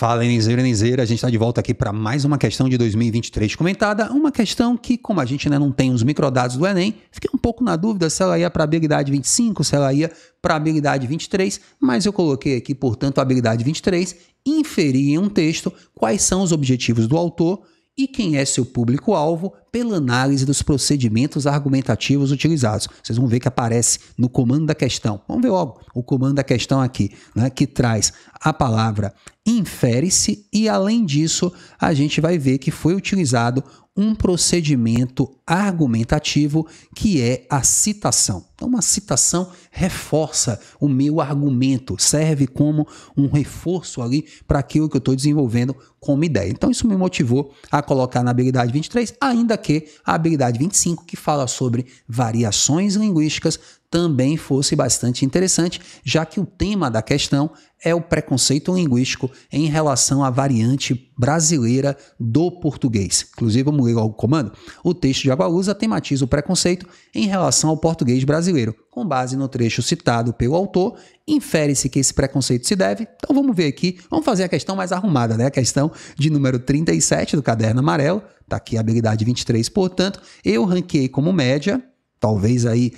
Fala, Elenzeira, Elenzeira. A gente está de volta aqui para mais uma questão de 2023 comentada. Uma questão que, como a gente ainda não tem os microdados do Enem, fiquei um pouco na dúvida se ela ia para habilidade 25, se ela ia para habilidade 23, mas eu coloquei aqui, portanto, a habilidade 23, inferir em um texto quais são os objetivos do autor e quem é seu público-alvo pela análise dos procedimentos argumentativos utilizados. Vocês vão ver que aparece no comando da questão. Vamos ver logo o comando da questão aqui, né, que traz a palavra infere-se e, além disso, a gente vai ver que foi utilizado um procedimento argumentativo que é a citação. Então, uma citação reforça o meu argumento, serve como um reforço ali para aquilo que eu estou desenvolvendo como ideia. Então, isso me motivou a colocar na habilidade 23, ainda que a habilidade 25, que fala sobre variações linguísticas também fosse bastante interessante, já que o tema da questão é o preconceito linguístico em relação à variante brasileira do português. Inclusive, vamos ler logo o comando. O texto de Agualusa tematiza o preconceito em relação ao português brasileiro. Com base no trecho citado pelo autor, infere-se que esse preconceito se deve. Então vamos ver aqui, vamos fazer a questão mais arrumada, né? A questão de número 37 do caderno amarelo, Está aqui a habilidade 23, portanto, eu ranqueei como média, talvez aí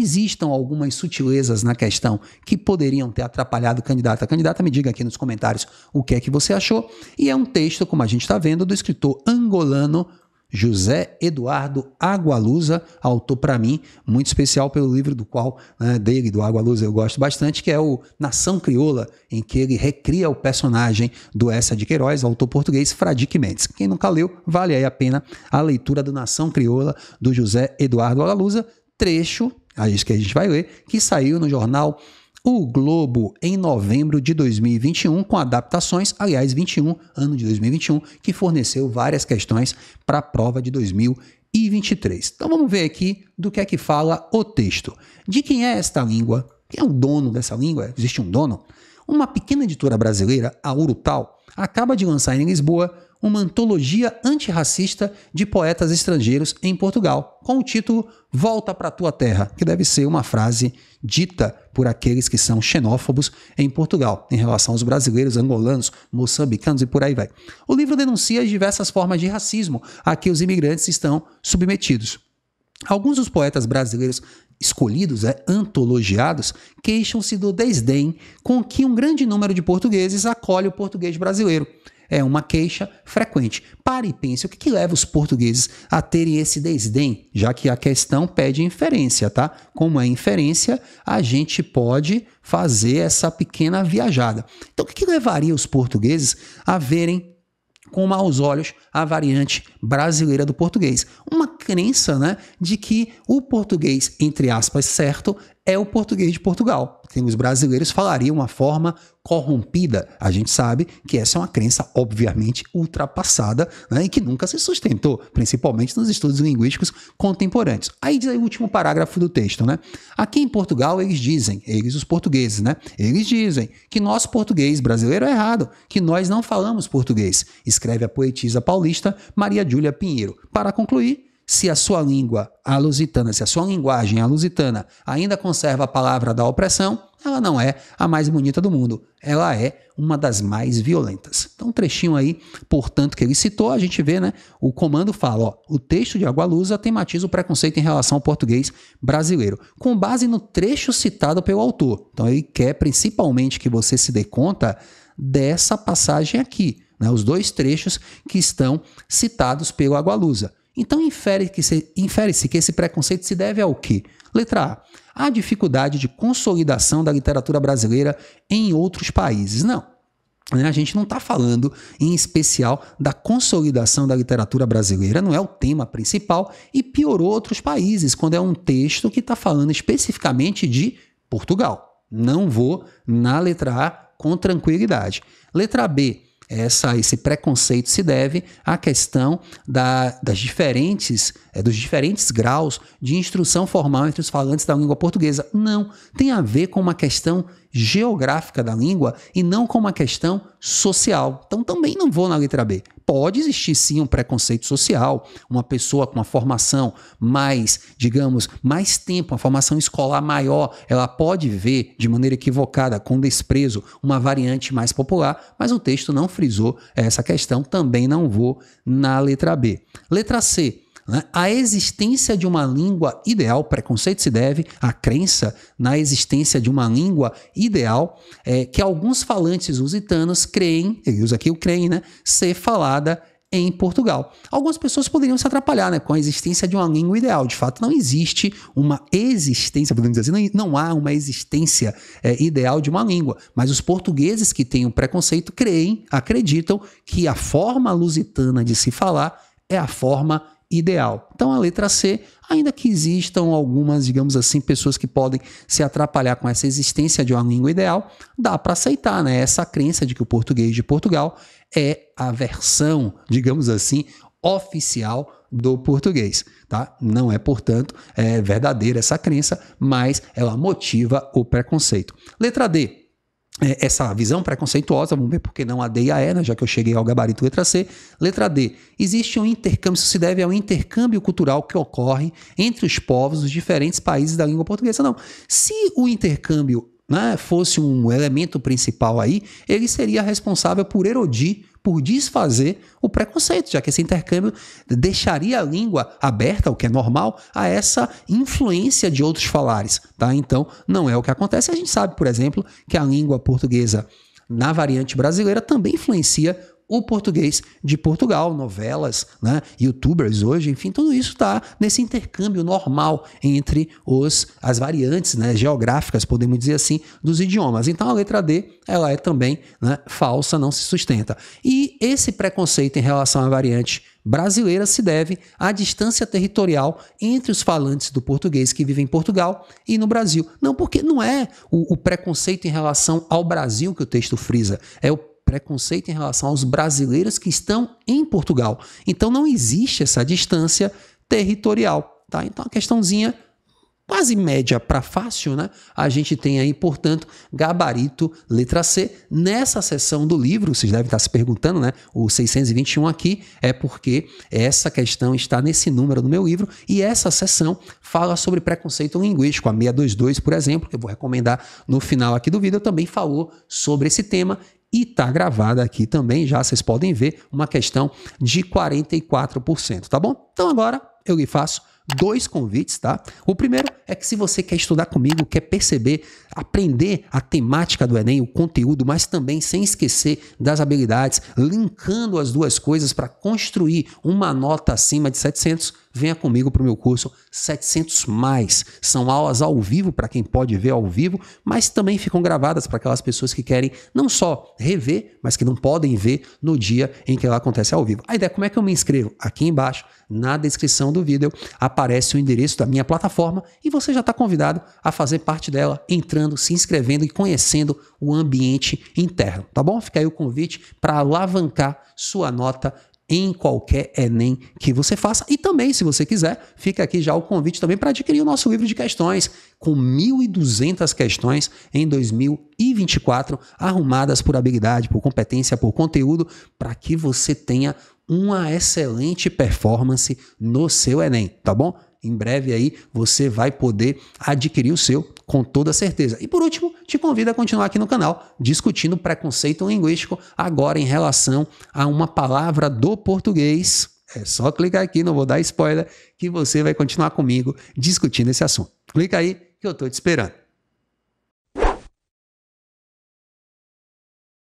existam algumas sutilezas na questão que poderiam ter atrapalhado o candidato. A candidata me diga aqui nos comentários o que é que você achou. E é um texto, como a gente está vendo, do escritor angolano José Eduardo Agualusa, autor para mim muito especial pelo livro do qual né, dele, do Agualusa, eu gosto bastante, que é o Nação Crioula, em que ele recria o personagem do Essa de Queiroz, autor português Fradique Mendes. Quem nunca leu, vale aí a pena a leitura do Nação Crioula do José Eduardo Agualusa, trecho a isso que a gente vai ler, que saiu no jornal O Globo em novembro de 2021, com adaptações, aliás, 21, ano de 2021, que forneceu várias questões para a prova de 2023. Então vamos ver aqui do que é que fala o texto. De quem é esta língua? Quem é o dono dessa língua? Existe um dono? Uma pequena editora brasileira, a Urupal, acaba de lançar em Lisboa uma antologia antirracista de poetas estrangeiros em Portugal, com o título Volta para tua terra, que deve ser uma frase dita por aqueles que são xenófobos em Portugal, em relação aos brasileiros, angolanos, moçambicanos e por aí vai. O livro denuncia as diversas formas de racismo a que os imigrantes estão submetidos. Alguns dos poetas brasileiros escolhidos, é, antologiados, queixam-se do desdém com que um grande número de portugueses acolhe o português brasileiro é uma queixa frequente. Pare e pense o que, que leva os portugueses a terem esse desdém, já que a questão pede inferência, tá? Como é inferência, a gente pode fazer essa pequena viajada. Então, o que, que levaria os portugueses a verem com maus olhos a variante brasileira do português? Uma crença né, de que o português, entre aspas, certo, é o português de Portugal. Que os brasileiros falariam uma forma corrompida. A gente sabe que essa é uma crença, obviamente, ultrapassada né, e que nunca se sustentou, principalmente nos estudos linguísticos contemporâneos. Aí diz aí o último parágrafo do texto, né? Aqui em Portugal eles dizem, eles os portugueses, né? Eles dizem que nosso português brasileiro é errado, que nós não falamos português, escreve a poetisa paulista Maria Júlia Pinheiro. Para concluir, se a sua língua, a lusitana, se a sua linguagem, a lusitana, ainda conserva a palavra da opressão, ela não é a mais bonita do mundo, ela é uma das mais violentas. Então, um trechinho aí, portanto, que ele citou, a gente vê, né? O comando fala: ó, o texto de Agualusa tematiza o preconceito em relação ao português brasileiro, com base no trecho citado pelo autor. Então, ele quer principalmente que você se dê conta dessa passagem aqui, né? Os dois trechos que estão citados pelo Agualusa. Então infere-se que, infere -se que esse preconceito se deve ao quê? Letra A. A dificuldade de consolidação da literatura brasileira em outros países. Não. Né, a gente não está falando, em especial, da consolidação da literatura brasileira, não é o tema principal, e piorou outros países, quando é um texto que está falando especificamente de Portugal. Não vou na letra A com tranquilidade. Letra B essa, esse preconceito se deve à questão da, das diferentes, é, dos diferentes graus de instrução formal entre os falantes da língua portuguesa. Não, tem a ver com uma questão geográfica da língua e não com uma questão social. Então também não vou na letra B pode existir sim um preconceito social. Uma pessoa com uma formação mais, digamos, mais tempo, uma formação escolar maior, ela pode ver de maneira equivocada, com desprezo, uma variante mais popular, mas o texto não frisou essa questão, também não vou na letra B. Letra C né? A existência de uma língua ideal, preconceito se deve à crença na existência de uma língua ideal é, que alguns falantes lusitanos creem, eles aqui o creem, né? Ser falada em Portugal. Algumas pessoas poderiam se atrapalhar né, com a existência de uma língua ideal. De fato, não existe uma existência, podemos dizer assim, não, há uma existência é, ideal de uma língua. Mas os portugueses que têm o preconceito creem, acreditam que a forma lusitana de se falar é a forma ideal. Então a letra C, ainda que existam algumas, digamos assim, pessoas que podem se atrapalhar com essa existência de uma língua ideal, dá para aceitar, né? Essa crença de que o português de Portugal é a versão, digamos assim, oficial do português, tá? Não é, portanto, é verdadeira essa crença, mas ela motiva o preconceito. Letra D, é, essa visão preconceituosa, vamos ver por que não a D e a E, né, já que eu cheguei ao gabarito letra C. Letra D, existe um intercâmbio, isso se deve ao intercâmbio cultural que ocorre entre os povos dos diferentes países da língua portuguesa. Não, se o intercâmbio né, fosse um elemento principal aí, ele seria responsável por erodir por desfazer o preconceito, já que esse intercâmbio deixaria a língua aberta, o que é normal, a essa influência de outros falares, tá? Então, não é o que acontece. A gente sabe, por exemplo, que a língua portuguesa na variante brasileira também influencia o português de Portugal, novelas, né, youtubers hoje, enfim, tudo isso está nesse intercâmbio normal entre os, as variantes né, geográficas, podemos dizer assim, dos idiomas. Então a letra D ela é também né, falsa, não se sustenta. E esse preconceito em relação à variante brasileira se deve à distância territorial entre os falantes do português que vivem em Portugal e no Brasil. Não, porque não é o, o preconceito em relação ao Brasil que o texto frisa, é o preconceito em relação aos brasileiros que estão em Portugal. Então não existe essa distância territorial, tá? Então a questãozinha quase média para fácil, né? A gente tem aí, portanto, gabarito letra C nessa seção do livro. Vocês devem estar se perguntando, né? O 621 aqui é porque essa questão está nesse número do meu livro e essa seção fala sobre preconceito linguístico. A 622, por exemplo, que eu vou recomendar no final aqui do vídeo, também falou sobre esse tema e está gravada aqui também, já vocês podem ver, uma questão de 44%, tá bom? Então agora eu lhe faço dois convites, tá? O primeiro é que se você quer estudar comigo, quer perceber, aprender a temática do Enem, o conteúdo, mas também sem esquecer das habilidades, linkando as duas coisas para construir uma nota acima de 700, venha comigo para o meu curso 700 mais. São aulas ao vivo para quem pode ver ao vivo, mas também ficam gravadas para aquelas pessoas que querem não só rever, mas que não podem ver no dia em que ela acontece ao vivo. A ideia é como é que eu me inscrevo? Aqui embaixo, na descrição do vídeo, aparece o endereço da minha plataforma e você já está convidado a fazer parte dela, entrando, se inscrevendo e conhecendo o ambiente interno, tá bom? Fica aí o convite para alavancar sua nota em qualquer Enem que você faça. E também, se você quiser, fica aqui já o convite também para adquirir o nosso livro de questões, com 1.200 questões em 2024, arrumadas por habilidade, por competência, por conteúdo, para que você tenha uma excelente performance no seu Enem, tá bom? Em breve aí você vai poder adquirir o seu com toda certeza. E por último, te convido a continuar aqui no canal discutindo preconceito linguístico agora em relação a uma palavra do português. É só clicar aqui, não vou dar spoiler, que você vai continuar comigo discutindo esse assunto. Clica aí que eu estou te esperando.